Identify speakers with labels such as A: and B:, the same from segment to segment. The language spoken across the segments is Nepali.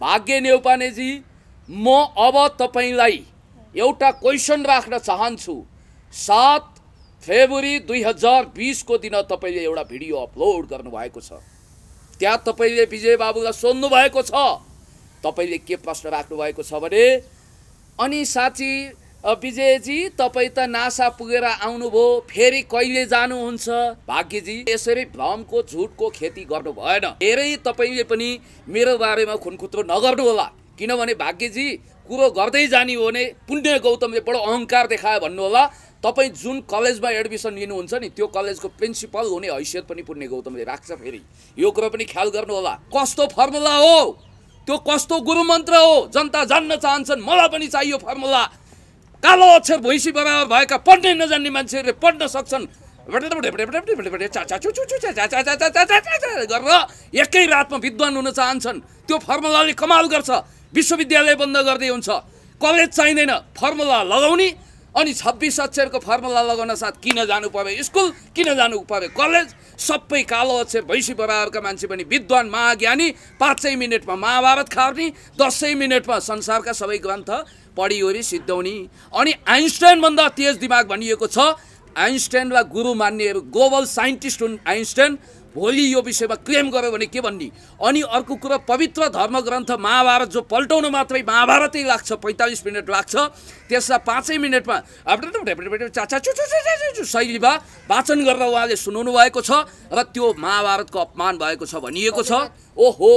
A: भाग्य नेउपानेजी म अब तपाईँलाई एउटा क्वेसन राख्न चाहन्छु सात फेब्रुअरी दुई हजार बिसको दिन तपाईँले एउटा भिडियो अपलोड गर्नुभएको छ त्यहाँ तपाईँले विजय बाबुलाई सोध्नुभएको छ तपाईँले के प्रश्न राख्नुभएको छ भने अनि साँच्ची विजयजी तपाईँ त नासा पुगेर आउनुभयो फेरि कहिले जानुहुन्छ भाग्यजी यसरी भ्रमको झुटको खेती गर्नु भएन धेरै तपाईँले पनि मेरो बारेमा खुनखुत्रो नगर्नु होला किनभने भाग्यजी कुरो गर्दै जाने हो भने पुण्य गौतमले बडो अहङ्कार देखायो भन्नु होला तपाईँ जुन कलेजमा एडमिसन लिनुहुन्छ नि त्यो कलेजको प्रिन्सिपल हुने हैसियत पनि पुण्य गौतमले राख्छ फेरि यो कुरो पनि ख्याल गर्नु होला कस्तो फर्मुला हो त्यो कस्तो गुरुमन्त्र हो जनता जान्न चाहन्छन् मलाई पनि चाहियो फर्मुला कालो अक्षर भैँसी बराबर भएका पढ्नै नजान्ने मान्छेहरूले पढ्न सक्छन् गरेर एकै रातमा विद्वान हुन चाहन्छन् त्यो फर्मुलाले कमाल गर्छ विश्वविद्यालय बन्द गर्दै हुन्छ कलेज चाहिँदैन फर्मुला लगाउने अनि छब्बिस अक्षरको फर्मुला लगाउन साथ किन जानु पर्यो स्कुल किन जानु पर्यो कलेज सबै कालो अक्षर भैँसी बराबरका मान्छे पनि विद्वान महाज्ञानी पाँचै मिनटमा महाभारत खार्ने दसै मिनटमा संसारका सबै ग्रन्थ पढिओरी सिद्धौनी अनि आइन्स्टाइनभन्दा तेज दिमाग भनिएको छ आइन्स्टाइनलाई गुरु मान्नेहरू ग्लोबल साइन्टिस्ट हुन् आइन्स्टाइन भोलि यो विषयमा क्लेम गऱ्यो भने के भन्ने अनि अर्को कुरो पवित्र धर्म ग्रन्थ महाभारत जो पल्टाउन मात्रै महाभारतै लाग्छ पैँतालिस मिनट लाग्छ त्यसलाई पाँचै मिनटमा चाचा चुचु शैलीमा वाचन गरेर उहाँले सुनाउनु भएको छ र त्यो महाभारतको अपमान भएको छ भनिएको छ ओहो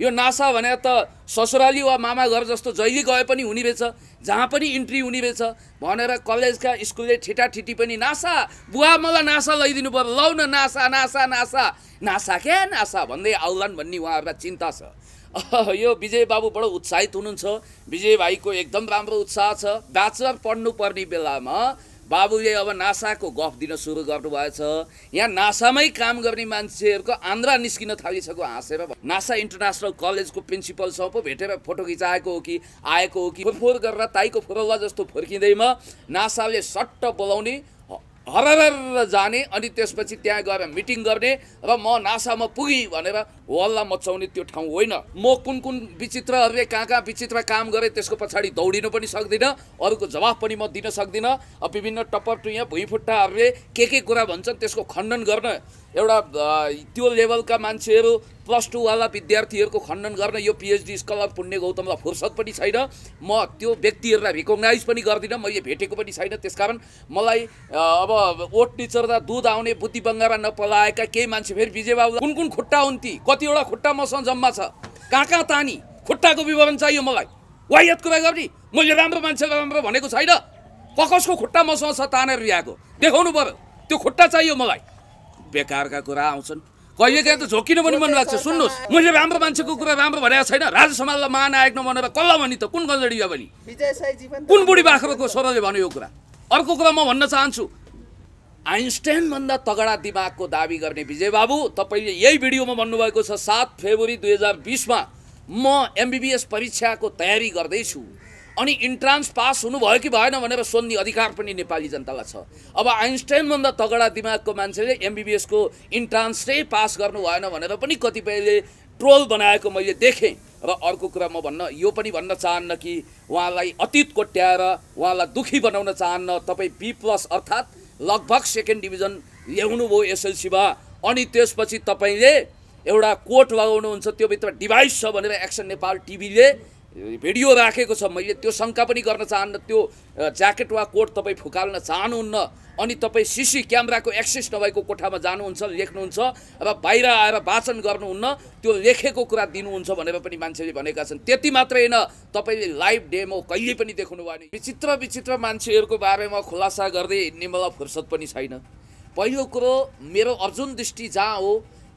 A: यो नासा भने त ससुराली वा मामा घर जस्तो जहिले गए पनि हुने रहेछ जहाँ पनि इन्ट्री हुने रहेछ भनेर कलेजका स्कुलले ठिटाठिटी पनि नासा बुवा मलाई नासा लैदिनु पर्यो लौ न नासा नासा नासा नासा क्या नासा भन्दै आउलान् भन्ने उहाँहरूलाई चिन्ता छ यो विजय बाबु बडो उत्साहित हुनुहुन्छ विजय भाइको एकदम राम्रो उत्साह छ ब्याचलर पढ्नुपर्ने बेलामा बाबुले अब नासाको गफ दिन सुरु गर्नुभएछ यहाँ नासामै काम गर्ने मान्छेहरूको आन्द्रा निस्किन थालिसक्यो हाँसेर नासा इन्टरनेसनल कलेजको प्रिन्सिपलसँग पो भेटेर फोटो खिचाएको हो कि आएको हो कि फोर गरेर ताइको फोरल्ला जस्तो फुर्किँदैमा नासाले सट्ट बोलाउने हरर जाने अनि त्यसपछि त्यहाँ गएर मिटिङ गर्ने र म नासामा पुगी भनेर हल्ला मचाउने त्यो ठाउँ होइन म कुन कुन विचित्रहरूले कहाँ कहाँ विचित्र काम गरेँ त्यसको पछाडि दौडिन पनि सक्दिनँ अरूको जवाफ पनि म दिन सक्दिनँ विभिन्न टप्पर टुयाँ भुइँफुट्टाहरूले के के कुरा भन्छन् त्यसको खण्डन गर्न एउटा त्यो लेभलका मान्छेहरू प्लस टूवाला विद्यार्थीहरूको खण्डन गर्न यो पिएचडी स्कलर पुण्य गौतमलाई फुर्सद पनि छैन म त्यो व्यक्तिहरूलाई रिकगनाइज पनि गर्दिनँ मैले भेटेको पनि छैन त्यसकारण मलाई अब ओट निचर्दा दुध आउने बुद्धि बङ्गारा नपलाएका केही मान्छे फेरि विजय बाबुलाई कुन कुन खुट्टा हुन् कतिवटा खुट्टा मसँग जम्मा छ कहाँ कहाँ तानी खुट्टाको विवरण चाहियो मलाई वाइयत कुरा गर्ने मैले राम्रो मान्छे राम्रो भनेको छैन कसको खुट्टा मसँग छ तानेर ल्याएको देखाउनु पऱ्यो त्यो खुट्टा चाहियो मलाई बेकारका कुरा आउँछन् कहिले कहिलेकाहीँ त झोकिनु पनि मन लाग्छ सुन्नुहोस् मैले राम्रो मान्छेको कुरा राम्रो भनेको छैन राजा समाजलाई महानायक नभनेर कसलाई भनी त कुन गजडी भयो
B: भने कुन बुढी
A: बाख्राको छोराले भन्यो यो कुरा अर्को कुरा म भन्न चाहन्छु आइन्स्टाइनभन्दा तगडा दिमागको दावी गर्ने विजय बाबु तपाईँले यही भिडियोमा भन्नुभएको छ सात फेब्रुअरी दुई हजार बिसमा म एमबिबिएस परीक्षाको तयारी गर्दैछु अनि इन्ट्रान्स पास हुनुभयो कि भएन भनेर सोध्ने अधिकार पनि नेपाली जनतालाई छ अब आइन्स्टाइनभन्दा तगडा दिमागको मान्छेले एमबिबिएसको इन्ट्रान्स चाहिँ पास गर्नु भएन भनेर पनि कतिपयले ट्रोल बनाएको मैले देखेँ र अर्को कुरा म भन्न यो पनि भन्न चाहन्न कि उहाँलाई अतीत कोट्याएर उहाँलाई दुखी बनाउन चाहन्न तपाईँ बी प्लस अर्थात् लगभग सेकेन्ड डिभिजन ल्याउनुभयो एसएलसीमा अनि त्यसपछि तपाईँले एउटा कोर्ट लगाउनुहुन्छ त्योभित्र डिभाइस छ भनेर एक्सन नेपाल टिभीले भिडियो राखेको छ मैले त्यो शङ्का पनि गर्न चाहन्न त्यो ज्याकेट वा कोट तपाईँ फुकाल्न चाहनुहुन्न अनि तपाईँ सिसी क्यामेराको एक्सेस नभएको कोठामा जानुहुन्छ लेख्नुहुन्छ र बाहिर आएर वाचन गर्नुहुन्न त्यो लेखेको कुरा दिनुहुन्छ भनेर पनि मान्छेले भनेका छन् त्यति मात्रै होइन तपाईँले लाइभ डेमो कहिले पनि देख्नु भयो भने विचित्र विचित्र मान्छेहरूको बारेमा खुलासा गर्दै हिँड्ने मलाई फुर्सद पनि छैन पहिलो कुरो मेरो अर्जुन दृष्टि जहाँ हो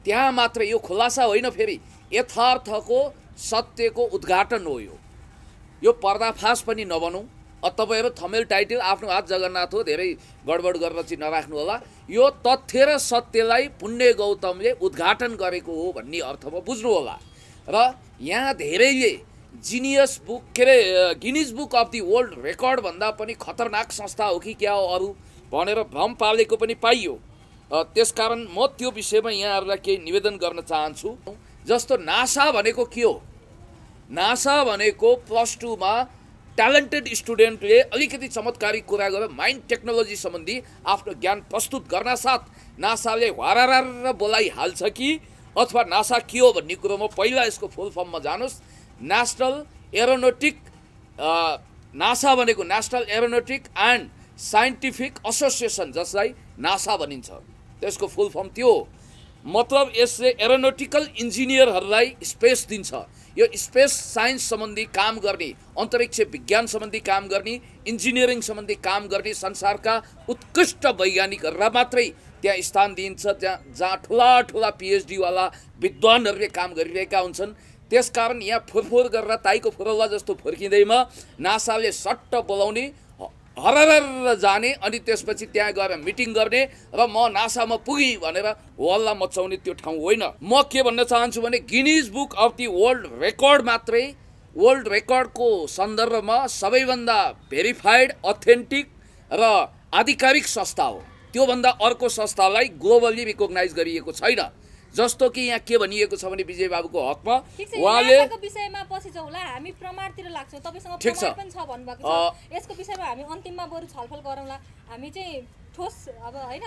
A: त्यहाँ मात्र यो खुलासा होइन फेरि यथार्थको सत्यको उद्घाटन हो यो यो पर्दाफास पनि नभनौँ तपाईँहरू थमेल टाइटल आफ्नो हात जगन्नाथ हो धेरै गडबड गरेपछि नराख्नु होला यो तथ्य र सत्यलाई पुण्य गौतमले उद्घाटन गरेको हो भन्ने अर्थमा बुझ्नु होला र यहाँ धेरैले जिनियस बुक के अरे Guinness book of the world रेकर्डभन्दा पनि खतरनाक संस्था हो कि क्या हो अरू भनेर भ्रम पालेको पनि पाइयो त्यसकारण म त्यो विषयमा यहाँहरूलाई केही निवेदन गर्न चाहन्छु जस्तो नासा भनेको के हो नासा भनेको प्लस टूमा ट्यालेन्टेड स्टुडेन्टले अलिकति चमत्कारी कुरा गरेर माइन्ड टेक्नोलोजी सम्बन्धी आफ्नो ज्ञान प्रस्तुत गर्न साथ नासाले वारारार बोलाइहाल्छ कि अथवा नासा के हो भन्ने कुरोमा पहिला यसको फुल फर्ममा जानुहोस् नेसनल एरोनोटिक नासा भनेको national aeronautic and scientific association जसलाई नासा भनिन्छ त्यसको फुल फर्म त्यो हो मतलब यसले एरोनोटिकल इन्जिनियरहरूलाई स्पेस दिन्छ यो स्पेस साइन्स सम्बन्धी काम गर्ने अन्तरिक्ष विज्ञान सम्बन्धी काम गर्ने इन्जिनियरिङ सम्बन्धी काम गर्ने संसारका उत्कृष्ट वैज्ञानिकहरूलाई मात्रै त्यहाँ स्थान दिइन्छ त्यहाँ जहाँ ठुला ठुला पिएचडीवाला विद्वानहरूले काम गरिरहेका हुन्छन् त्यसकारण यहाँ फुरफुर गरेर ताईको फुरौला जस्तो फुर्किँदैमा नासाले सट्ट बोलाउने हरर जाने अनि त्यसपछि त्यहाँ गएर मिटिङ गर्ने र म नासामा पुगेँ भनेर हल्ला मचाउने त्यो ठाउँ होइन म के भन्न चाहन्छु भने Guinness book of the world record मात्रै वर्ल्ड रेकर्डको सन्दर्भमा सबैभन्दा भेरिफाइड अथेन्टिक र आधिकारिक संस्था हो त्योभन्दा अर्को संस्थालाई ग्लोबली रिकग्नाइज गरिएको छैन जस्तो कि यहाँ के भनिएको छ भने विजय बाबुको हकमा उहाँले
B: ठिक छ यसको विषयमा हामी अन्तिममा बरु छलफल गरौँला हामी चाहिँ ठोस अब होइन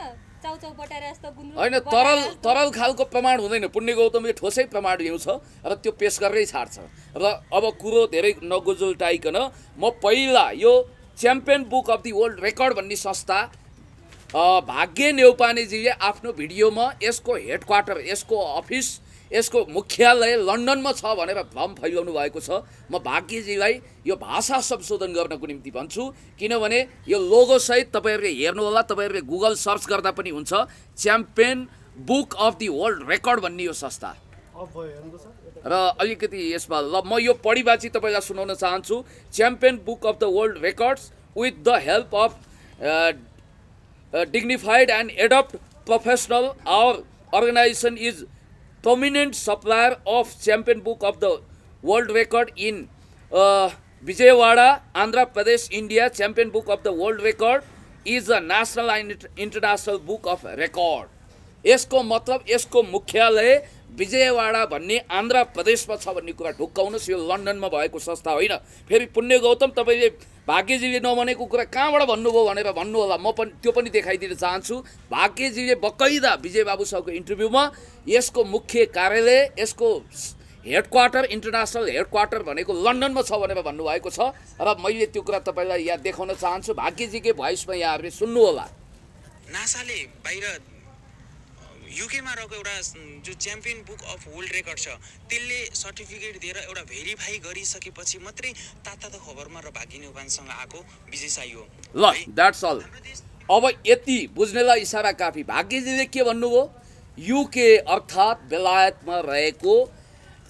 B: होइन तरल तरल
A: खालको प्रमाण हुँदैन पुण्य गौतमले ठोसै प्रमाण ल्याउँछ र त्यो पेस गरेरै छाड्छ र अब कुरो धेरै नगुजुल टाइकन म पहिला यो champion book of the world record भन्ने संस्था भाग्य नेौपानेजीले आफ्नो भिडियोमा यसको हेड क्वार्टर यसको अफिस यसको मुख्यालय लन्डनमा छ भनेर भ्रम फैलाउनु भएको छ म भाग्यजीलाई यो भाषा संशोधन गर्नको निम्ति भन्छु किनभने यो लोगोसहित तपाईँहरूले हेर्नुहोला तपाईँहरूले गुगल सर्च गर्दा पनि हुन्छ champion book of the world record भन्ने यो संस्था र अलिकति यसमा ल म यो पढिबाची तपाईँलाई सुनाउन चाहन्छु champion book of the world records with the help of dignified and adapt professional our organisation is prominent supplier of champion book of the world record in Vijayawada Andhra Pradesh India champion book of the world record is a national and international book of record यसको मतलब यसको मुख्यालय विजयवाडा भन्ने आन्ध्र प्रदेशमा छ भन्ने कुरा ढुक्काउनुहोस् यो लन्डनमा भएको संस्था होइन फेरि पुण्य गौतम तपाईँले भाग्यजीले नभनेको कुरा कहाँबाट भन्नुभयो भनेर भन्नु होला म पनि त्यो पनि देखाइदिन चाहन्छु भाग्यजीले बकैदा विजय बाबुसँगको इन्टरभ्यूमा यसको मुख्य कार्यालय यसको headquarter international headquarter भनेको लन्डनमा छ भनेर भन्नुभएको छ र मैले त्यो कुरा तपाईँलाई यहाँ देखाउन चाहन्छु भाग्यजीकै भोइसमा यहाँहरूले सुन्नुहोला
B: नासाले बाहिर युकेमा रहेको एउटा जो champion book of world record छ त्यसले सर्टिफिकेट दिएर एउटा भेरिफाई गरिसकेपछि मात्रै तात तातो खबरमा र भागिनी उपानसँग आएको विजय साई हो ल
A: द्याट्स अल अब यति बुझ्नेलाई इसारा काफी भाग्यजीले के भन्नुभयो युके अर्थात् बेलायतमा रहेको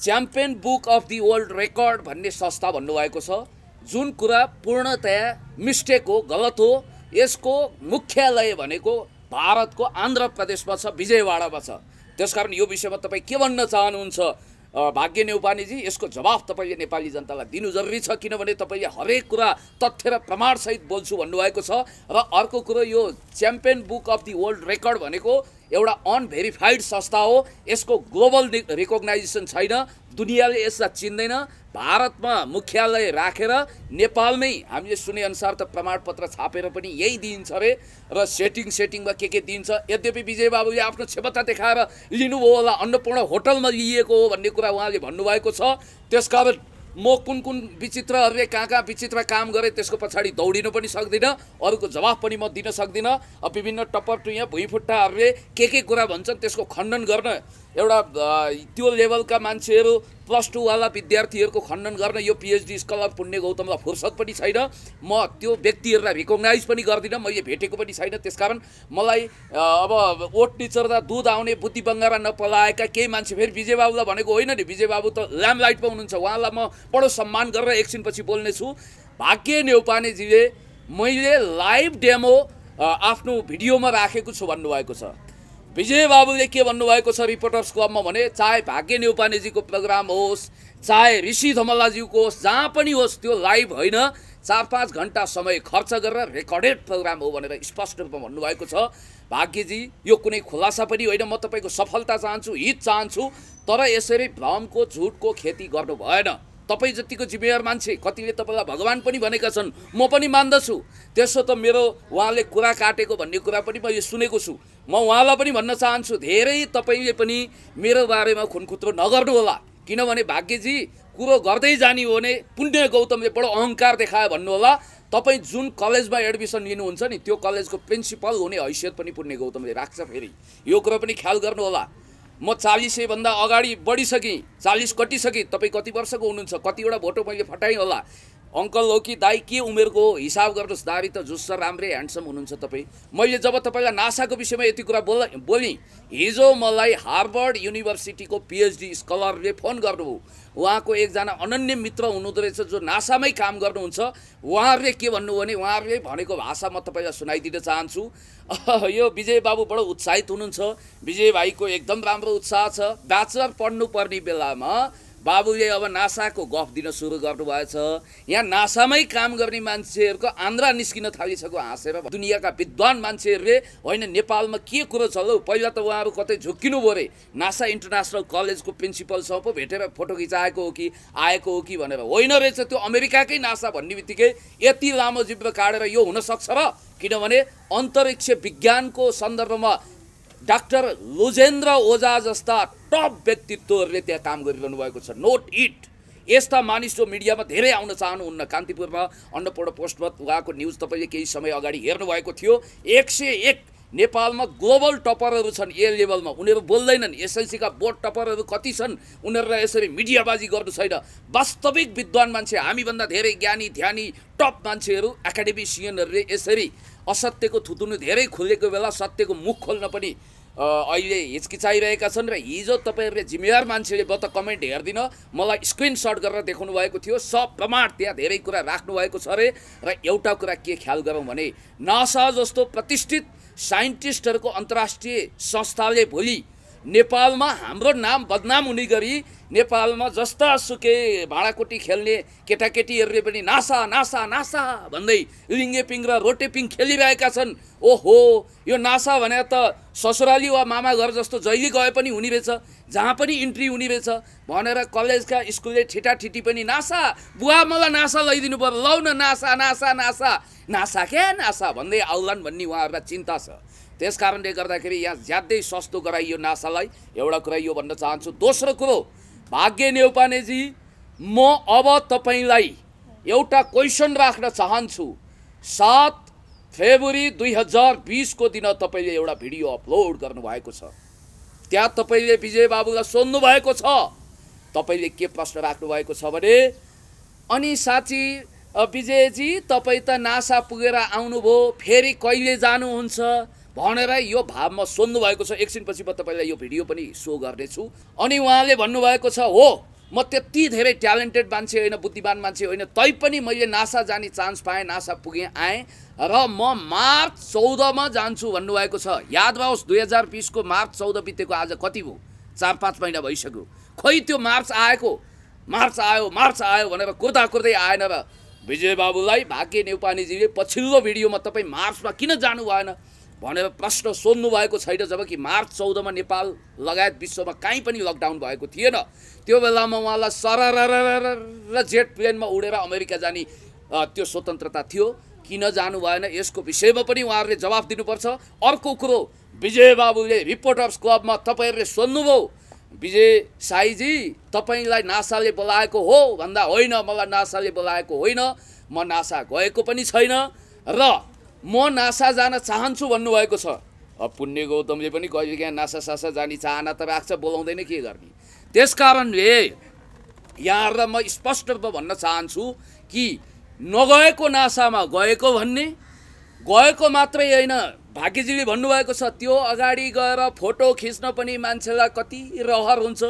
A: champion book of the world record भन्ने संस्था भन्नुभएको छ जुन कुरा पूर्णतया मिस्टेक हो गलत हो यसको मुख्यालय भनेको भारतको आन्ध्र प्रदेशमा छ विजयवाडामा छ त्यसकारण यो विषयमा तपाईँ के भन्न चाहनुहुन्छ भाग्य नेउपानीजी यसको जवाफ तपाईँले नेपाली जनतालाई दिनु जरुरी छ किनभने तपाईँले हरेक कुरा तथ्य र प्रमाणसहित बोल्छु भन्नुभएको छ र अर्को कुरो यो champion book of the world record भनेको एउटा अनभेरिफाइड संस्था हो यसको ग्लोबल रिकग्नाइजेसन छैन दुनियाँले यसलाई चिन्दैन भारतमा मुख्यालय राखेर रा, नेपालमै हामीले सुनेअनुसार त प्रमाणपत्र छापेर पनि यही दिइन्छ अरे र सेटिङ सेटिङमा के के दिइन्छ यद्यपि विजय बाबुले आफ्नो क्षमता देखाएर लिनुभयो होला अन्नपूर्ण होटलमा लिइएको हो भन्ने कुरा उहाँले भन्नुभएको छ त्यसकारण म कुन कुन विचित्रहरूले कहाँ कहाँ विचित्र काम गरेँ त्यसको पछाडि दौडिनु पनि सक्दिनँ अरूको जवाफ पनि म दिन सक्दिनँ विभिन्न टप्पर टुयाँ भुइँफुट्टाहरूले के के कुरा भन्छन् त्यसको खण्डन गर्न एउटा त्यो लेभलका मान्छेहरू प्लस टूवाला विद्यार्थीहरूको खण्डन गर्न यो पिएचडी स्कलर पुण्य गौतमलाई फुर्सद पनि छैन म त्यो व्यक्तिहरूलाई रिकगनाइज पनि गर्दिनँ मैले भेटेको पनि छैन त्यसकारण मलाई अब ओट निचर्दा दुध आउने बुद्धि बङ्गारा नपलाएका केही मान्छे फेरि विजय बाबुलाई भनेको होइन नि विजय बाबु त ल्याम्प लाइटमा हुनुहुन्छ उहाँलाई म बडो सम्मान गरेर एकछिनपछि बोल्नेछु भाग्य नेउपानेजीले मैले लाइभ डेमो आफ्नो भिडियोमा राखेको छु भन्नुभएको छ विजय बाबुले के भन्नुभएको छ रिपोर्टर्स क्लबमा भने चाहे भाग्य न्युपानेजीको प्रोग्राम होस् चाहे ऋषि धमलाजीको होस् जहाँ पनि होस् त्यो लाइभ होइन चार पाँच घन्टा समय खर्च गरेर रेकर्डेड प्रोग्राम हो भनेर स्पष्ट रूपमा भन्नुभएको छ भाग्यजी यो कुनै खुलासा पनि होइन म तपाईँको सफलता चाहन्छु हित चाहन्छु तर यसरी भ्रमको झुटको खेती गर्नु भएन तपाईँ जतिको जिम्मेवार मान्छे कतिले तपाईँलाई भगवान् पनि भनेका छन् म पनि मान्दछु त्यसो त मेरो उहाँले कुरा काटेको भन्ने कुरा पनि म यो सुनेको छु म उहाँलाई पनि भन्न चाहन्छु धेरै तपाईँले पनि मेरो बारेमा खुनखुत्रो नगर्नुहोला किनभने भाग्यजी कुरो गर्दै जाने हो भने पुण्य गौतमले बडो अहङ्कार देखायो भन्नुहोला तपाईँ जुन कलेजमा एडमिसन लिनुहुन्छ नि त्यो कलेजको प्रिन्सिपल हुने हैसियत पनि पुण्य गौतमले राख्छ फेरि यो कुरो पनि ख्याल गर्नुहोला म चालिस सयभन्दा अगाडि बढिसकेँ चालिस कटिसकेँ तपाईँ कति वर्षको हुनुहुन्छ कतिवटा भोटो मैले फटाएँ होला अङ्कल हो कि दाई के उमेरको हिसाब गर्नुहोस् दाबी त जुस राम्रै ह्यान्डसम हुनुहुन्छ तपाईँ मैले जब तपाईँलाई नासाको विषयमा यति कुरा बोल बोलेँ हिजो मलाई हार्वर्ड युनिभर्सिटीको पिएचडी स्कलरले फोन गर्नुभयो उहाँको एकजना अनन्य मित्र हुनुहुँदो रहेछ जो नासामै काम गर्नुहुन्छ उहाँहरूले के भन्नुभयो भने उहाँहरूले भनेको भाषा म तपाईँलाई सुनाइदिन चाहन्छु यो विजय बाबु बडो उत्साहित हुनुहुन्छ विजय भाइको एकदम राम्रो उत्साह छ ब्याचलर पढ्नुपर्ने बेलामा बाबुले अब नासाको गफ दिन सुरु गर्नुभएछ यहाँ नासामै काम गर्ने मान्छेहरूको आन्द्रा निस्किन थालिसक्यो हाँसेर दुनियाँका विद्वान मान्छेहरूले होइन नेपालमा के कुरो चल्यो पहिला त उहाँहरू कतै झुक्किनु भयो अरे नासा इन्टरनेसनल कलेजको प्रिन्सिपलसँग पो भेटेर फोटो खिचाएको हो कि आएको हो कि भनेर होइन रहेछ त्यो अमेरिकाकै नासा भन्ने बित्तिकै यति लामो जिब्रो काटेर यो हुनसक्छ र किनभने अन्तरिक्ष विज्ञानको सन्दर्भमा डाक्टर लोजेन्द्र ओझा जस्ता टप व्यक्तित्वहरूले त्यहाँ काम गरिरहनु भएको छ नोट इट यस्ता मानिस जो मिडियामा धेरै आउन चाहनुहुन्न कान्तिपुरमा अन्नपूर्ण पोस्टमा उहाँको न्युज तपाईँले केही समय अगाडि हेर्नुभएको थियो एक सय एक नेपालमा ग्लोबल टपरहरू छन् ए लेभलमा उनीहरू बोल्दैनन् एसएलसीका बोर्ड टपरहरू कति छन् उनीहरूलाई यसरी मिडियाबाजी गर्नु छैन वास्तविक विद्वान मान्छे हामीभन्दा धेरै ज्ञानी ध्यानी टप मान्छेहरू एकाडेमिसियनहरूले यसरी असत्यको थुतुनु धेरै खुलेको बेला सत्यको मुख खोल्न पनि अहिले हिचकिचाइरहेका छन् र हिजो तपाईँहरूले जिम्मेवार मान्छेले त कमेन्ट हेर्दिन मलाई स्क्रिनसट गरेर देखाउनु भएको थियो सब प्रमाण त्यहाँ धेरै कुरा राख्नुभएको छ अरे र एउटा कुरा के ख्याल गरौँ भने नासा जस्तो प्रतिष्ठित साइन्टिस्टहरूको अन्तर्राष्ट्रिय संस्थाले भोलि नेपालमा हाम्रो नाम बदनाम हुने गरी नेपालमा जस्ता सुके भाँडाकुटी खेल्ने केटाकेटीहरूले पनि नासा नासा नासा भन्दै रिङ्गेपिङ र रोटेपिङ खेलिरहेका छन् ओहो यो नासा भने त ससुराली वा मामा घर जस्तो जहिले गए पनि हुने रहेछ जहाँ पनि इन्ट्री हुने रहेछ भनेर कलेजका स्कुलले ठिटाठिटी पनि नासा बुवा मलाई नासा लैदिनु पर्यो लौ न नासा नासा नासा नासा क्या नासा भन्दै आउलान् भन्ने उहाँहरूलाई चिन्ता छ त्यस कारणले गर्दाखेरि यहाँ ज्यादै सस्तो गराइयो नासालाई एउटा कुरा यो भन्न चाहन्छु दोस्रो कुरो भाग्य नेउपानेजी म अब तपाईँलाई एउटा क्वेसन राख्न चाहन्छु सात फेब्रुअरी दुई हजार बिसको दिन तपाईँले एउटा भिडियो अपलोड गर्नुभएको छ त्यहाँ तपाईँले विजय बाबुलाई सोध्नु भएको छ तपाईँले के प्रश्न राख्नुभएको छ भने अनि साँच्ची विजयजी तपाईँ त नासा पुगेर आउनुभयो फेरि कहिले जानुहुन्छ भनेर यो भावमा सोध्नुभएको छ एकछिनपछि म तपाईँलाई यो भिडियो पनि सो गर्नेछु अनि उहाँले भन्नुभएको छ हो म त्यति धेरै ट्यालेन्टेड मान्छे होइन बुद्धिमान मान्छे होइन तै पनि मैले नासा जाने चान्स पाएँ नासा पुगेँ आएँ र म मार्च चौधमा जान्छु भन्नुभएको छ याद रहोस् दुई हजार बिसको मार्च चौध बितेको आज कति भयो चार पाँच महिना भइसक्यो खै त्यो मार्च आएको मार्च आयो मार्च आयो भनेर कुर्दा कुर्दै आएन र विजय बाबुलाई भाग्य नेपालीजीले पछिल्लो भिडियोमा तपाईँ मार्चमा किन जानु भएन भनेर प्रश्न सोध्नु भएको छैन कि मार्च चौधमा नेपाल लगायत विश्वमा काहीँ पनि लकडाउन भएको थिएन त्यो बेलामा उहाँलाई सरर जेट प्लेनमा उडेर अमेरिका जाने त्यो स्वतन्त्रता थियो किन जानु भएन यसको विषयमा पनि उहाँहरूले जवाफ दिनुपर्छ अर्को कुरो विजय बाबुले रिपोर्टर्स क्लबमा तपाईँहरूले सोध्नुभयो विजय साईजी तपाईँलाई नासाले बोलाएको हो भन्दा होइन मलाई नासाले बोलाएको होइन म नासा गएको पनि छैन र म नासा जान चाहन्छु भन्नुभएको छ अब पुण्य गौतमले पनि कहिले कहाँ नासा सासा जाने चाहना त राख्छ बोलाउँदैन के गर्ने त्यस कारणले यहाँहरूलाई म स्पष्ट रूपमा भन्न चाहन्छु कि नगएको नासामा गएको भन्ने गएको मात्रै होइन भाग्यजीले भन्नुभएको छ त्यो अगाडि गएर फोटो खिच्न पनि मान्छेलाई कति रहर हुन्छ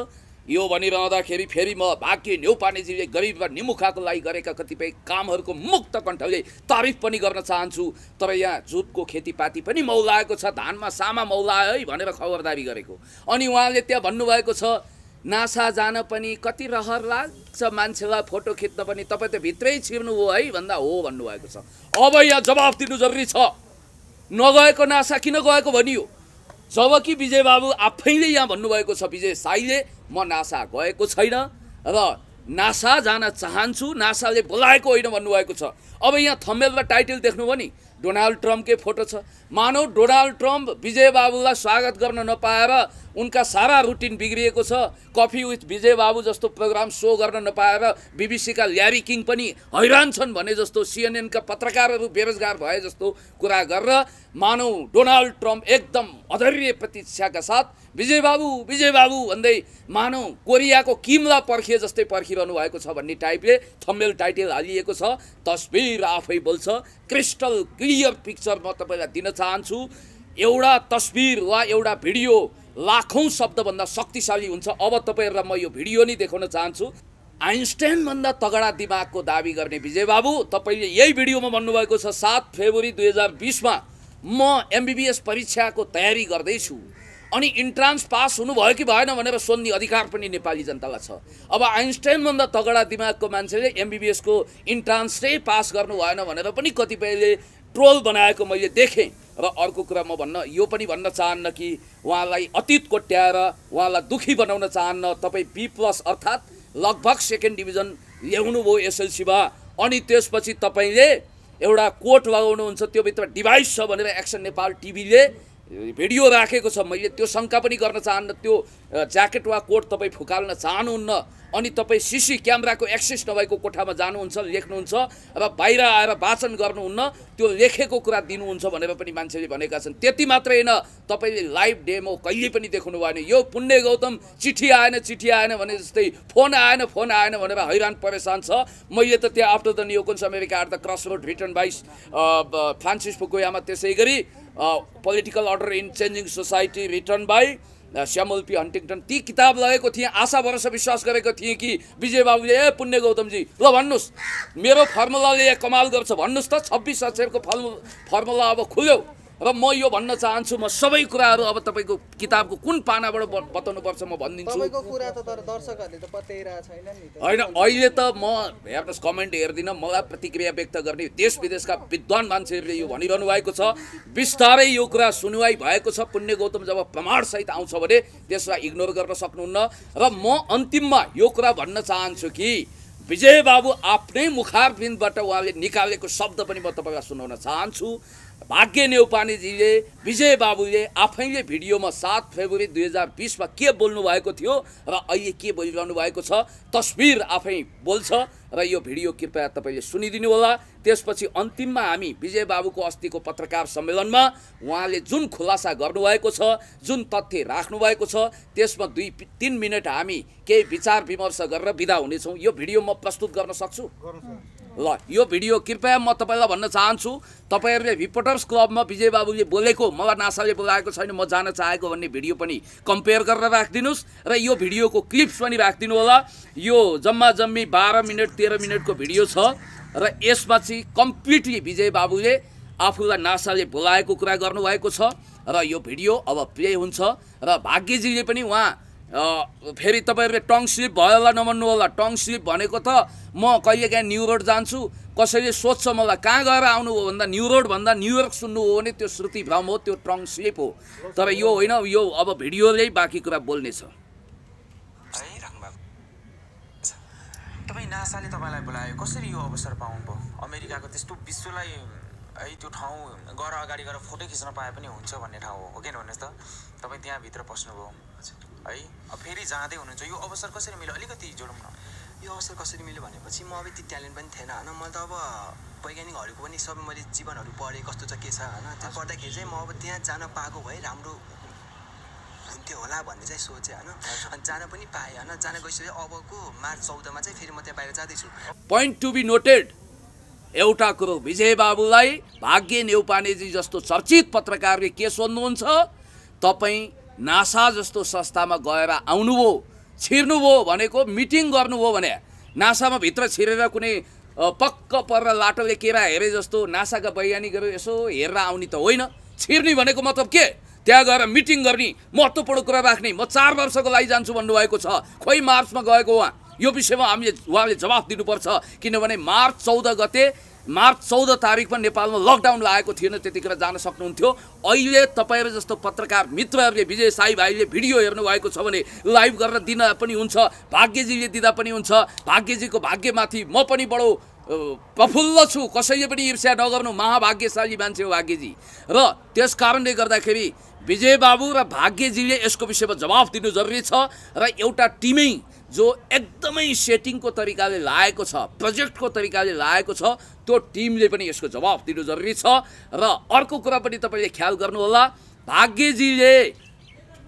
A: यो भनिरहँदाखेरि फेरि म भाग्य न्यौपानेजीले गरिब र निमुखाको लागि गरेका कतिपय कामहरूको मुक्त कण्ठले तारिफ पनि गर्न चाहन्छु तर यहाँ जुटको खेतीपाती पनि मौलाएको छ धानमा सामा मौलायो है भनेर खबरदारी गरेको अनि उहाँले त्यहाँ भन्नुभएको छ नासा जान पनि कति रहर लाग्छ मान्छेलाई फोटो खिच्न पनि तपाईँ त भित्रै छिर्नु हो है भन्दा हो भन्नुभएको छ अब यहाँ जवाफ दिनु जरुरी छ नगएको नासा किन गएको भनियो जबकि विजय बाबु आफैले यहाँ भन्नुभएको छ विजय साईले म नासा गएको छैन र नासा जान चाहन्छु नासाले बोलाएको होइन भन्नुभएको छ अब यहाँ थम्मेल र टाइटल देख्नुभयो नि डोनाल्ड ट्रम्पकै फोटो छ मानौ डोनाल्ड ट्रम्प विजय बाबुलाई स्वागत गर्न नपाएर उनका सारा रुटिन बिग्रिएको छ कफी विथ विजय बाबु जस्तो प्रोग्राम सो गर्न नपाएर बिबिसीका ल्यारी किङ पनि हैरान छन् भने जस्तो सिएनएनका पत्रकारहरू बेरोजगार भए जस्तो कुरा गरेर मानौ डोनाल्ड ट्रम्प एकदम अधैर्य प्रतीक्षाका साथ विजय बाबु विजय बाबु भन्दै मानौँ कोरियाको किमला पर्खे जस्तै पर्खिरहनु भएको छ भन्ने टाइपले थम्बेल टाइटल हालिएको छ तस्बिर आफै बोल्छ क्रिस्टल क्लियर पिक्चर म तपाईँलाई दिन चाहन्छु एउटा तस्बिर वा एउटा भिडियो लाखौँ शब्दभन्दा शक्तिशाली हुन्छ अब तपाईँहरूलाई म यो भिडियो नै देखाउन चाहन्छु आइन्स्टाइनभन्दा तगडा दिमागको दावी गर्ने विजय बाबु तपाईँले यही भिडियोमा भन्नुभएको छ सात फेब्रुअरी दुई हजार बिसमा म एमबिबिएस परीक्षाको तयारी गर्दैछु अनि इन्ट्रान्स पास हुनुभयो कि भएन भनेर सोध्ने अधिकार पनि नेपाली जनतालाई छ अब आइन्स्टाइनभन्दा तगडा दिमागको मान्छेले एमबिबिएसको इन्ट्रान्स चाहिँ पास गर्नु भएन भनेर पनि कतिपयले ट्रोल बनाएको मैले देखेँ र अर्को कुरा म भन्न यो पनि भन्न चाहन्न कि उहाँलाई अतीत कोट्याएर उहाँलाई दुखी बनाउन चाहन्न तपाईँ बी प्लस अर्थात् लगभग सेकेन्ड डिभिजन ल्याउनुभयो एसएलसीमा अनि त्यसपछि तपाईँले एउटा कोर्ट लगाउनुहुन्छ त्योभित्र डिभाइस छ भनेर एक्सन नेपाल टिभीले भिडियो राखेको छ मैले त्यो शङ्का पनि गर्न चाहन्न त्यो ज्याकेट वा कोट तपाईँ फुकाल्न चाहनुहुन्न अनि तपाईँ सिसी क्यामेराको एक्सेस नभएको कोठामा जानुहुन्छ लेख्नुहुन्छ र बाहिर आएर वाचन गर्नुहुन्न त्यो लेखेको कुरा दिनुहुन्छ भनेर पनि मान्छेले भनेका छन् त्यति मात्रै होइन तपाईँले लाइभ डेमो कहिले पनि देख्नु भएन यो पुण्य गौतम चिठी आएन चिठी आएन भने जस्तै फोन आएन फोन आएन भनेर हैरान परेसान छ मैले त त्यहाँ after the neocons America at the cross road written by Francis Fukuyama त्यसै गरी political order in changing society written by Samuel P Huntington ती किताब लगेको थिएँ आशा भरोसा विश्वास गरेको थिएँ कि विजय बाबुले ए पुण्य गौतमजी ल भन्नुहोस् मेरो फर्मुलाले कमाल गर्छ भन्नुहोस् त छब्बिस अक्षरको फर्मु फर्मुला अब खुल्यो र म यो भन्न चाहन्छु म सबै कुराहरू अब तपाईँको किताबको कुन पानाबाट बताउनु पर्छ म भनिदिन्छु होइन
B: अहिले
A: त म हेर्नुहोस् कमेन्ट हेर्दिनँ मलाई प्रतिक्रिया व्यक्त गर्ने देश विदेशका विद्वान मान्छेहरूले यो भनिरहनु भएको छ बिस्तारै यो कुरा सुनवाई भएको छ पुण्य गौतम जब प्रमाणसहित आउँछ भने त्यसलाई इग्नोर गर्न सक्नुहुन्न र म अन्तिममा यो कुरा भन्न चाहन्छु कि विजय बाबु आफ्नै मुखारबिन्दबाट उहाँले निकालेको शब्द पनि म तपाईँलाई सुनाउन चाहन्छु भाग्य नेउपानेजीले विजय बाबुले आफैले भिडियोमा सात फेब्रुअरी दुई हजार बिसमा के बोल्नु भएको थियो र अहिले के बोलिरहनु भएको छ तस्विर आफै बोल्छ र यो भिडियो कृपया तपाईँले सुनिदिनु होला त्यसपछि अन्तिममा हामी विजय बाबुको अस्तिको पत्रकार सम्मेलनमा उहाँले जुन खुलासा गर्नुभएको छ जुन तथ्य राख्नुभएको छ त्यसमा दुई तिन मिनट हामी केही विचार विमर्श गरेर विदा हुनेछौँ यो भिडियो म प्रस्तुत गर्न सक्छु ल यो भिडियो कृपया म तपाईँलाई भन्न चाहन्छु तपाईँहरूले रिपोर्टर्स क्लबमा विजय बाबुले बोलेको मलाई नासाले बोलाएको छैन म जान चाहेको भन्ने भिडियो पनि कम्पेयर गरेर राखिदिनुहोस् र यो भिडियोको क्लिप्स पनि राखिदिनु होला यो जम्मा जम्मी बाह्र मिनट तेह्र मिनटको भिडियो छ र यसमा चाहिँ कम्प्लिटली विजय बाबुले आफूलाई नासाले बोलाएको कुरा गर्नुभएको छ र यो भिडियो अब प्ले हुन्छ र भाग्यजीले पनि उहाँ फेरि तपाईँहरूले टङ स्लिप भयो होला नभन्नु होला टङ स्लिप भनेको त म कहिलेकाहीँ न्यु रोड जान्छु कसैले सोध्छ मलाई कहाँ गएर आउनुभयो भन्दा न्यु भन्दा न्युयोर्क सुन्नु हो भने त्यो श्रुति भ्रम हो त्यो टङ स्लिप हो तर यो होइन यो अब भिडियोले बाँकी कुरा बोल्नेछ
B: तपाईँ नासाले तपाईँलाई बोलायो कसरी यो अवसर पाउनुभयो अमेरिकाको त्यस्तो विश्वलाई है त्यो ठाउँ गएर अगाडि गएर फोटो खिच्न पाए पनि हुन्छ भन्ने ठाउँ हो कि भन्नुहोस् त तपाईँ त्यहाँभित्र पस्नुभयो है फेरि जाँदै हुनुहुन्छ यो अवसर कसरी मिल्यो अलिकति जोडौँ न यो अवसर कसरी मिल्यो भनेपछि म अब यति ट्यालेन्ट पनि थिएन होइन मैले त अब वैज्ञानिकहरूको पनि सबै मैले जीवनहरू पढेँ कस्तो छ के छ होइन त्यो पढ्दाखेरि चाहिँ म अब त्यहाँ जान पाएको भए राम्रो हुन्थ्यो होला भन्ने चाहिँ सोचेँ होइन अनि जान पनि पाएँ होइन जान गइसकेँ अबको मार्च चौधमा चाहिँ फेरि म त्यहाँ बाहिर जाँदैछु
A: पोइन्ट टु बी नोटेड एउटा कुरो विजय बाबुलाई भाग्य नेउपानेजी जस्तो चर्चित पत्रकारले के सोध्नुहुन्छ तपाईँ नासा जस्तो संस्थामा गएर आउनुभयो छिर्नुभयो भनेको मिटिङ गर्नुभयो भने नासामा भित्र छिरेर कुनै पक्क परेर लाटोले केरा हेरे जस्तो नासाका वैज्ञानिकहरू यसो हेरेर आउने त होइन छिर्ने भनेको मतलब के त्यहाँ गएर मिटिङ गर्ने महत्त्वपूर्ण कुरा राख्ने म चार वर्षको लागि जान्छु भन्नुभएको छ खोइ मार्चमा गएको उहाँ यो विषयमा हामीले उहाँले जवाफ दिनुपर्छ किनभने मार्च चौध गते मार्च चौध तारिकमा नेपालमा लकडाउन लागेको थिएन त्यतिखेर जान सक्नुहुन्थ्यो अहिले तपाईँहरू जस्तो पत्रकार मित्रहरूले विजय साई भाइले भिडियो हेर्नुभएको छ भने लाइभ गरेर दिन पनि हुन्छ भाग्यजीले दिँदा पनि हुन्छ भाग्यजीको भाग्यमाथि म पनि बडो प्रफुल्ल छु कसैले पनि ईर्ष्या नगर्नु महाभाग्यशाली मान्छे हो भाग्यजी र त्यस कारणले गर्दाखेरि विजय बाबु र भाग्यजीले यसको विषयमा जवाफ दिनु जरुरी छ र एउटा टिमै जो एकदमै सेटिङको तरिकाले लागेको छ प्रोजेक्टको तरिकाले लागेको छ त्यो टिमले पनि यसको जवाफ दिनु जरुरी छ र अर्को कुरा पनि तपाईँले ख्याल गर्नुहोला भाग्यजीले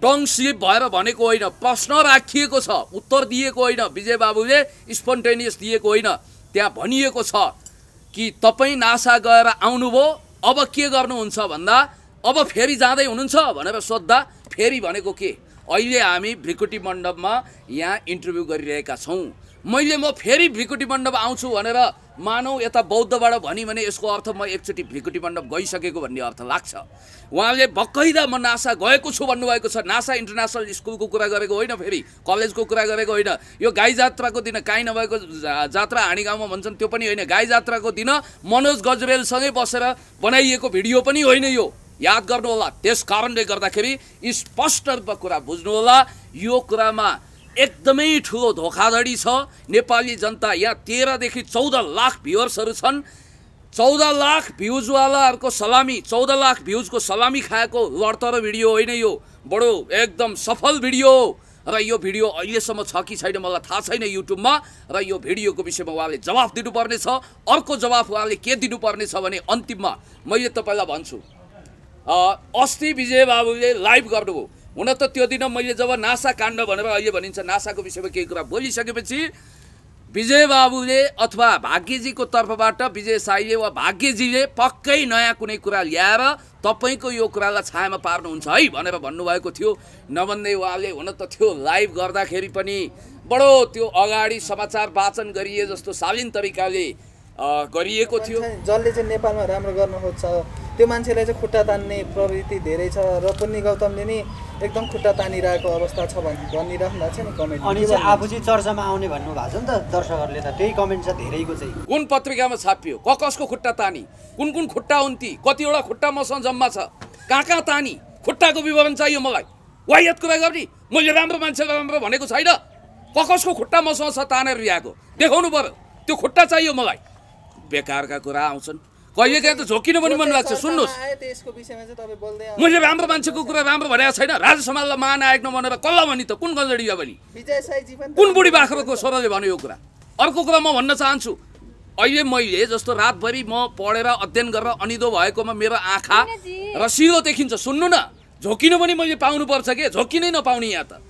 A: टङ्गसिप भएर भनेको होइन प्रश्न राखिएको छ उत्तर दिएको होइन विजय बाबुले स्पोन्टेनियस दिएको होइन त्यहाँ भनिएको छ कि तपाईँ नासा गएर आउनुभयो अब के गर्नुहुन्छ भन्दा अब फेरि जाँदै हुनुहुन्छ भनेर सोद्धा फेरि भनेको के अहिले हामी भ्रिकुटी मण्डपमा यहाँ इन्टरभ्यू गरिरहेका छौँ मैले म फेरि भ्रिकुटी मण्डप आउँछु भनेर मानौ यता बौद्धबाट भन्यो भने यसको अर्थ म एकचोटि भ्रिकुटी मण्डप गइसकेको भन्ने अर्थ लाग्छ उहाँले भक्कैदा म नासा गएको छु भन्नुभएको छ नासा इन्टरनेसनल स्कुलको कुरा गरेको होइन फेरि कलेजको कुरा गरेको होइन यो गाई जात्राको दिन काहीँ नभएको जात्रा हानी गाउँमा भन्छन् त्यो पनि होइन गाई जात्राको दिन मनोज गजरेलसँगै बसेर बनाइएको भिडियो पनि होइन यो याद गर्नुहोला त्यस कारणले गर्दाखेरि स्पष्ट रूपमा कुरा बुझ्नुहोला यो कुरामा एकदमै ठुलो धोखाधडी छ नेपाली जनता यहाँ तेह्रदेखि चौध लाख भ्युवर्सहरू छन् चौध लाख भ्युजवालाहरूको सलामी चौध लाख भ्युजको सलामी खाएको लड्तर भिडियो होइन यो बडो एकदम सफल भिडियो हो र यो भिडियो अहिलेसम्म छ कि छैन मलाई थाहा छैन युट्युबमा र यो भिडियोको विषयमा उहाँले जवाफ दिनुपर्नेछ अर्को जवाफ उहाँले के दिनुपर्नेछ भने अन्तिममा मैले तपाईँलाई भन्छु अस्ति विजय बाबुले लाइभ गर्नुभयो हुन त त्यो दिन मैले जब नासा काण्ड भनेर अहिले भनिन्छ नासाको विषयमा केही कुरा बोलिसकेपछि विजय बाबुले अथवा भाग्यजीको तर्फबाट विजय साईले वा भाग्यजीले पक्कै नयाँ कुनै कुरा ल्याएर तपाईँको यो कुरालाई छायामा पार्नुहुन्छ है भनेर भन्नुभएको थियो नभन्दै उहाँले हुन त थियो लाइभ गर्दाखेरि पनि बडो त्यो अगाडि समाचार वाचन गरिए जस्तो शालीन तरिकाले गरिएको
B: थियो जसले चाहिँ नेपालमा राम्रो गर्न खोज्छ त्यो मान्छेलाई चाहिँ खुट्टा तान्ने प्रवृत्ति धेरै छ र पनि गौतमले नि एकदम खुट्टा तानिरहेको अवस्था छ भने भनिराख्नु भएको नि कमेन्ट अनि चाहिँ आफू चाहिँ चर्चामा आउने भन्नुभएको छ नि त दर्शकहरूले त त्यही कमेन्ट छ धेरैको चाहिँ
A: कुन पत्रिकामा छापियो क कसको खुट्टा तानी कुन कुन खुट्टा उन्ती कतिवटा खुट्टा मसँग जम्मा छ कहाँ कहाँ तानी खुट्टाको विवरण चाहियो मलाई वाइयत कुरा गर्ने मैले राम्रो मान्छे राम्रो भनेको छैन क कसको खुट्टा मसँग छ तानेर ल्याएको देखाउनु पऱ्यो त्यो खुट्टा चाहियो मलाई बेकारका कुरा आउँछन् कहिले कहिलेकाहीँ त झोकिनु पनि मन लाग्छ सुन्नुहोस् मैले राम्रो मान्छेको कुरा राम्रो भनेको छैन राज समाजलाई महानायक नभनेर कसलाई भने त कुन गजडी हो भने कुन बुढी बाख्राको स्वरले भन्यो यो कुरा अर्को कुरा म भन्न चाहन्छु अहिले मैले जस्तो रातभरि म पढेर अध्ययन गरेर अनिदो भएकोमा मेरो आँखा रसिलो देखिन्छ सुन्नु न झोकिनु पनि मैले पाउनुपर्छ के झोकिनै नपाउने यहाँ त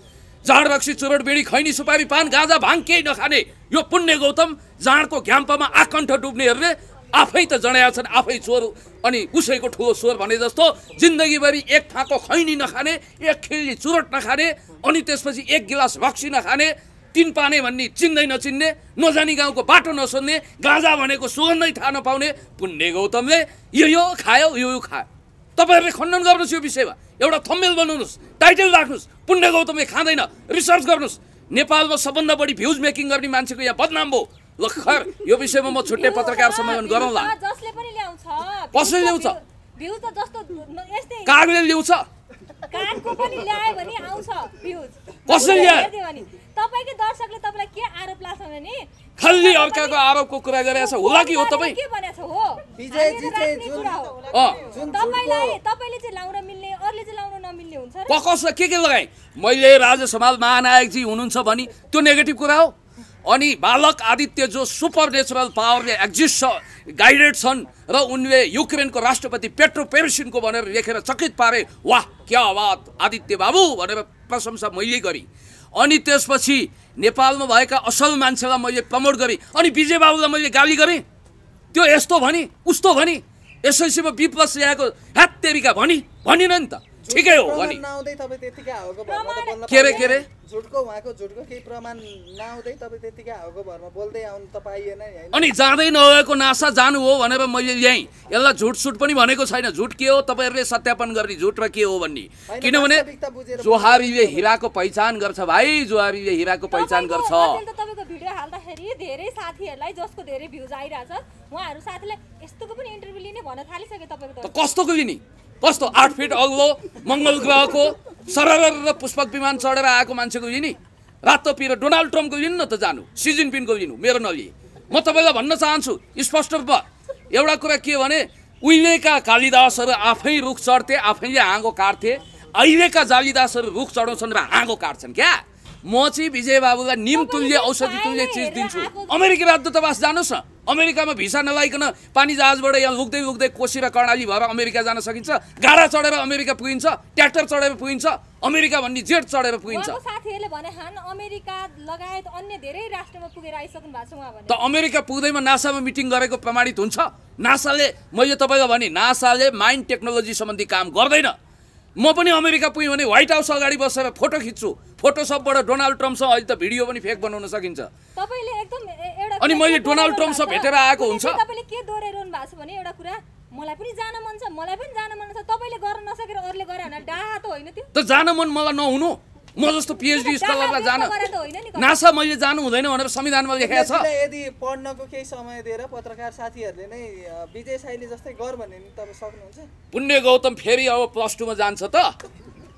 A: जाँड रक्सी चुरोट बेडी खैनी सुपारी पान गाजा भाङ केही नखाने यो पुण्य गौतम जाँडको घ्याम्पामा आकण्ठ डुब्नेहरूले आफै त जडाया छन् आफै चोर अनि उसैको ठुलो स्वर भने जस्तो जिन्दगीभरि एक थाको खैनी नखाने एक खिल्ली चुरोट नखाने अनि त्यसपछि एक गिलास रक्सी नखाने तिन पाने भन्ने चिन्दै नचिन्ने नजाने गाउँको बाटो नसोध्ने गाँजा भनेको सुगन्धै थाहा नपाउने पुण्य गौतमले यो यो खायो यो यो खायो तपाईँहरूले खण्डन गर्नुहोस् यो विषयमा एउटा थम्मेल बनाउनुहोस् टाइटल राख्नुहोस् पुण्य गौतमले खाँदैन रिसर्च गर्नुहोस् नेपालमा सबभन्दा बढी भ्युज मेकिङ गर्ने मान्छेको यहाँ बदनाम भयो ल खर यो विषयमा म छुट्टै पत्रकार सम्मेलन गरौँला
B: कसले ल्याउँछ कागले ल्याउँछ कसले ल्याए तपाईँकै दर्शकले तपाईँलाई के आरोप लाग्छ भने
A: खालि अर्काको आरोपको कुरा गरेछ होला कि हो तपाईँ के भनेछ हो तपाईँलाई
B: तपाईँले चाहिँ लाउन मिल्ने अरूले चाहिँ लाउन नमिल्ने हुन्छ कस
A: के के लगाएँ मैले राजा समाज महानायकजी हुनुहुन्छ भने त्यो नेगेटिभ कुरा हो अनि बालक आदित्य जो सुपर नेचुरल पावरले एक्जिस्ट छ गाइडेड छन् र उनले युक्रेनको राष्ट्रपति पेट्रो पेरिसिनको भनेर लेखेर चकित पारे वाह क्या बात आदित्य बाबु भनेर प्रशंसा मैले गरेँ अनि त्यसपछि नेपालमा भएका असल मान्छेलाई मैले प्रमोट गरेँ अनि विजय बाबुलाई मैले गाली गरेँ त्यो यस्तो भने उस्तो भने एसएलसीमा बी प्लस ल्याएको हात तेरिका भनी भनिनँ नि त ठिकै हो अनि
B: नआउँदै तपाईँ त्यतिकै हावाको भरमा त बोल्न के रे के रे झुटको उहाँको झुटको केही प्रमाण नआउँदै तपाईँ त्यतिकै हावाको भरमा बोल्दै आउनु त पाइएन
A: अनि जाँदै नगएको नासा जानु हो भनेर मैले यहीँ यसलाई झुटसुट पनि भनेको छैन झुट के हो तपाईँहरूले सत्यापन गर्ने झुट र के हो भन्ने किनभने
B: जोहारीले हिराको
A: पहिचान गर्छ भाइ जोहारीले हिराको पहिचान गर्छ
B: भिडियो हाल्दाखेरि धेरै साथीहरूलाई जसको धेरै भ्युज आइरहेछ उहाँहरू साथीलाई यस्तोको पनि इन्टरभ्यू लिने भन्न थालिसक्यो तपाईँको
A: कस्तोको लिने कस्तो आठ फिट अग्लो मङ्गल ग्रहको सरर पुष्पक विमान चढेर आएको मान्छेको यिनी रातो पिरो डोनाल्ड ट्रम्पको न त जानु पिनको लिनु मेरो नलिए म तपाईँलाई भन्न चाहन्छु स्पष्ट रूपमा एउटा कुरा के भने उहिलेका कालिदासहरू आफै रुख चढ्थे आफैले आँगो काट्थे अहिलेका जालिदासहरू रुख चढाउँछन् र आँगो काट्छन् क्या म चाहिँ विजय बाबुलाई निम तुल्य औषधि तुल्य चिज दिन्छु अमेरिकी राजदूतावास जानुहोस् न अमेरिकामा भिसा नलाइकन पानी जहाजबाट यहाँ लुक्दै लुक्दै कोसी र कर्णाली भएर अमेरिका जान सकिन्छ गाडा चढेर अमेरिका पुगिन्छ ट्र्याक्टर चढेर पुगिन्छ अमेरिका भन्ने जेट चढेर पुगिन्छ
B: भने
A: त अमेरिका पुग्दैमा नासामा मिटिङ गरेको प्रमाणित हुन्छ नासाले मैले तपाईँलाई भने नासाले माइन्ड टेक्नोलोजी सम्बन्धी काम गर्दैन म पनि अमेरिका पुग्यो भने व्हाइट हाउस अगाडि बसेर फोटो खिच्छु फोटोसपबाट डोनाल्ड ट्रम्पसँग अहिले त भिडियो पनि फेक बनाउन सकिन्छ
B: अनि मैले डोनाल्ड ट्रम्पसँग भेटेर आएको हुन्छ तपाईँले के दोहोऱ्याइरहनु भएको छ भने एउटा कुरा मलाई पनि जान मन छ मलाई पनि जान मन छ तपाईँले गर्न नसकेर अरूले गरे भने डाहा त होइन त्यो
A: त जान मन मलाई नहुनु म जस्तो पिएचडी स्कलरलाई जान नासा मैले जानु हुँदैन भनेर संविधानमा लेखाएको छ यदि
B: पढ्नको केही समय दिएर पत्रकार साथीहरूले नै विजय साईले जस्तै गर भन्ने सक्नुहुन्छ
A: पुण्य गौतम फेरि अब प्लस टूमा जान्छ त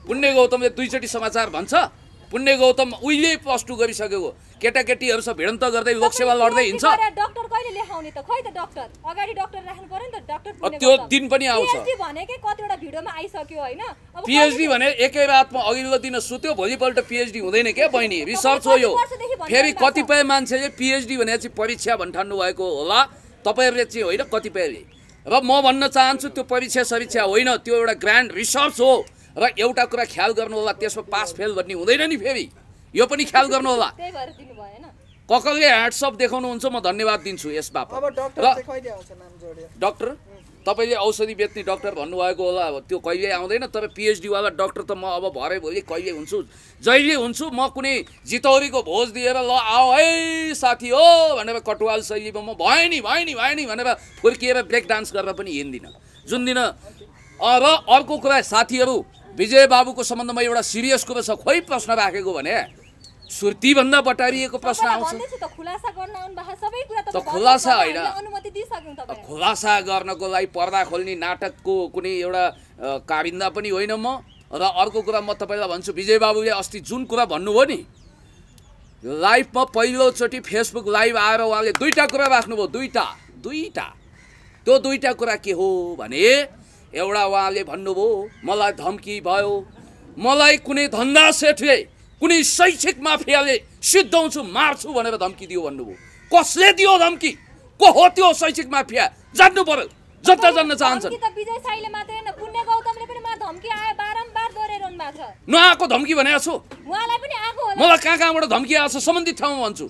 A: पुण्य गौतमले दुईचोटि समाचार भन्छ पुण्य गौतम उहिले प्लस टू गरिसकेको सब भिडन्त गर्दै लोकसेवा लड्दै हिँड्छ
B: त्यो दिन पनि आउँछ पिएचडी भने एकै रातमा अघिल्लो
A: दिन सुत्यो भोलिपल्ट पिएचडी हुँदैन क्या बहिनी रिसर्च हो यो फेरि कतिपय मान्छेले पिएचडी भने चाहिँ परीक्षा भन्ठान्नु भएको होला तपाईँहरूले चाहिँ होइन कतिपयले र म भन्न चाहन्छु त्यो परीक्षा सरीक्षा होइन त्यो एउटा ग्रान्ड रिसर्च हो र एउटा कुरा ख्याल गर्नु होला त्यसमा पास फेल भन्ने हुँदैन नि फेरि यो पनि ख्याल गर्नु गर्नुहोला ककलले ह्याट्सअप देखाउनुहुन्छ म धन्यवाद दिन्छु यस बापत
B: र
A: डक्टर तपाईँले औषधि बेच्ने डक्टर भन्नुभएको होला अब त्यो कहिले आउँदैन तर पिएचडीवाला डक्टर त म अब भरे भोलि कहिले हुन्छु जहिले हुन्छु म कुनै जितौरीको भोज दिएर ल आऊ है साथी हो भनेर कटुवाल शैलीमा म भएँ नि भए नि भएँ नि भनेर फुर्किएर ब्रेक डान्स गरेर पनि हिँड्दिनँ जुन दिन र अर्को कुरा साथीहरू विजय बाबुको सम्बन्धमा एउटा सिरियस कुरो छ खोइ प्रश्न राखेको भने सुर्तीभन्दा बटारिएको प्रश्न आउँछ
B: खुलासा होइन
A: खुलासा गर्नको लागि पर्दा खोल्ने नाटकको कुनै एउटा कारिन्दा पनि होइन म र अर्को कुरा म तपाईँलाई भन्छु विजय बाबुले अस्ति जुन कुरा भन्नुभयो नि लाइभमा पहिलोचोटि फेसबुक लाइभ आएर उहाँले दुईवटा कुरा राख्नुभयो दुईवटा दुईवटा त्यो दुईवटा कुरा के हो भने एउटा उहाँले भन्नुभयो मलाई धम्की भयो मलाई कुनै धन्दा सेठले कुनै शैक्षिक माफियाले सिद्धाउँछु मार्छु भनेर धम्की दियो भन्नुभयो कसले दियो धम्की को हो त्यो शैक्षिक माफिया जान्नु पर्यो जनता जान्न चाहन्छन् नआएको धम्की भनेको छु
B: मलाई कहाँ कहाँबाट धम्की आएको छ
A: सम्बन्धित ठाउँमा भन्छु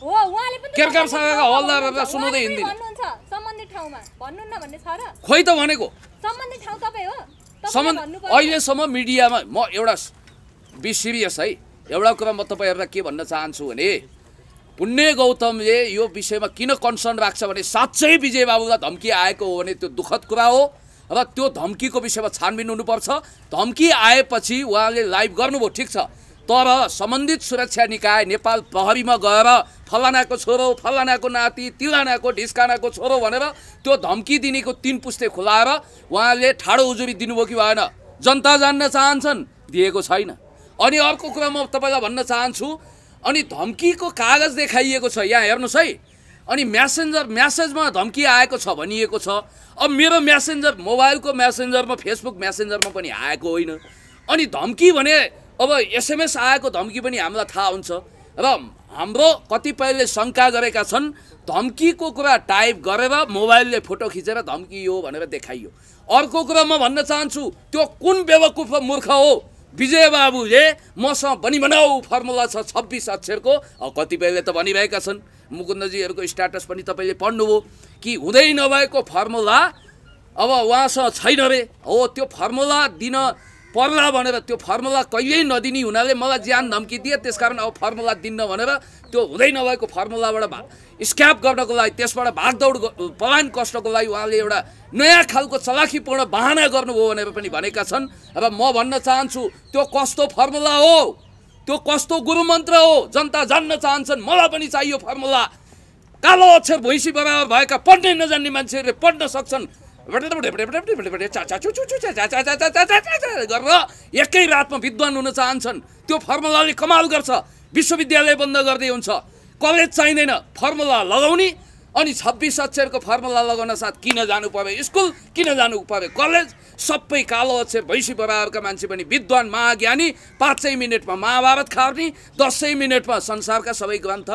B: केरकार शाखाका हल्दार सुनाउँदै हिँड्दिनँ
A: खोइ त भनेको
B: सम्बन्धित सम्बन्ध अहिलेसम्म
A: मिडियामा म एउटा बी सिरियस है एउटा कुरा म तपाईँहरूलाई के भन्न चाहन्छु भने पुण्य गौतमले यो विषयमा किन कन्सर्न राख्छ भने साँच्चै विजय बाबुलाई धम्की आएको हो भने त्यो दुःखद कुरा हो र त्यो धम्कीको विषयमा छानबिन हुनुपर्छ धम्की आएपछि उहाँले लाइभ गर्नुभयो ठिक छ तर सम्बन्धित सुरक्षा निकाय नेपाल प्रहरीमा गएर फलानाको छोरो फलानाको नाति तिलानाको ढिस्कानाको छोरो भनेर त्यो धम्की दिनेको तिन पुस्ते खुलाएर उहाँले ठाडो उजुरी दिनुभयो कि भएन जनता जान्न चाहन्छन् दिएको छैन अनि अर्को कुरा म तपाईँलाई भन्न चाहन्छु अनि धम्कीको कागज देखाइएको छ यहाँ हेर्नुहोस् है अनि म्यासेन्जर म्यासेजमा धम्की आएको छ भनिएको छ अब मेरो म्यासेन्जर मोबाइलको म्यासेन्जरमा फेसबुक म्यासेन्जरमा पनि आएको होइन अनि धम्की भने अब एसएमएस आएको धम्की पनि हामीलाई थाहा हुन्छ र हाम्रो कतिपयले शङ्का गरेका छन् धम्कीको कुरा टाइप गरेर मोबाइलले फोटो खिचेर धम्की यो भनेर देखाइयो अर्को कुरा म भन्न चाहन्छु त्यो कुन बेवकुफ मूर्ख हो विजय बाबुले मसँग बनि बनाऊ फर्मुला छ छब्बिस अक्षरको कतिपयले त भनिरहेका छन् मुकुन्दजीहरूको स्ट्याटस पनि तपाईँले पढ्नुभयो कि हुँदै नभएको फर्मुला अब उहाँसँग छैन रे हो त्यो फर्मुला दिन पर्ला भनेर त्यो फर्मुला कहिल्यै नदिने हुनाले मलाई ज्यान धम्की दिए त्यसकारण अब फर्मुला दिन्न भनेर त्यो हुँदै नभएको फर्मुलाबाट भा स्क्याप गर्नको लागि त्यसबाट भागदौड पलायन कष्टको लागि उहाँले एउटा नयाँ खालको चलाखीपूर्ण बाहना गर्नुभयो भनेर पनि भनेका छन् र म भन्न चाहन्छु त्यो कस्तो फर्मुला हो त्यो कस्तो गुरुमन्त्र हो जनता जान्न चाहन्छन् मलाई पनि चाहियो फर्मुला कालो अक्षर भैँसी बराबर भएका पढ्नै नजान्ने मान्छेहरूले पढ्न सक्छन् गरेर एकै रातमा विद्वान हुन चाहन्छन् त्यो फर्मुलाले कमाल गर्छ विश्वविद्यालय बन्द गर्दै हुन्छ कलेज चाहिँदैन फर्मुला लगाउने अनि छब्बिस अक्षरको फर्मुला लगाउन साथ किन जानु पर्यो स्कुल किन जानु पर्यो कलेज सबै कालो अक्षर भैँसी बराबरका मान्छे पनि विद्वान महाज्ञानी पाँचै मिनटमा महाभारत खार्ने दसै मिनटमा संसारका सबै ग्रन्थ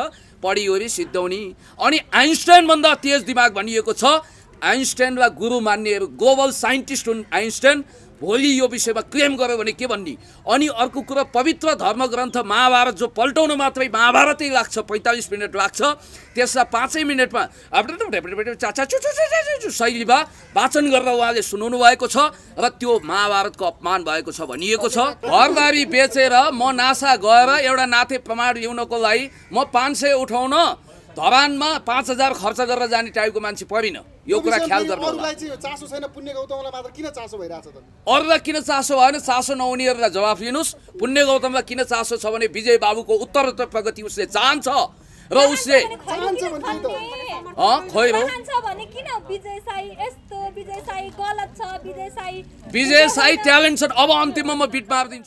A: पढिओरी सिद्धाउने अनि आइन्स्टाइनभन्दा तेज दिमाग भनिएको छ वा गुरु मान्नेहरू ग्लोबल साइन्टिस्ट हुन् आइन्स्टाइन भोलि यो विषयमा क्लेम गऱ्यो भने के भन्ने अनि अर्को कुरो पवित्र धर्मग्रन्थ महाभारत जो पल्टाउन मात्रै महाभारतै लाग्छ पैँतालिस मिनट लाग्छ त्यसलाई पाँचै मिनटमा चाचा चुचु शैलीमा वाचन गरेर उहाँले सुनाउनु भएको छ र त्यो महाभारतको अपमान भएको छ भनिएको छ घरदारी बेचेर म नासा गएर एउटा नाते प्रमाण ल्याउनको लागि म पाँच सय उठाउन धरानमा पाँच हजार खर्च गरेर जाने टाइपको मान्छे परिन यो कुरा ख्याल गर्नु अरूलाई
B: किन चासो
A: भएन चासो नहुनेहरूलाई जवाफ लिनुहोस् पुण्य गौतमलाई किन चासो छ भने विजय बाबुको उत्तर प्रगति उसले चाहन्छ र उसले
B: खोइ विजय साई
A: ट्यालेन्ट छ अब अन्तिममा म बिट मारिदिन्छु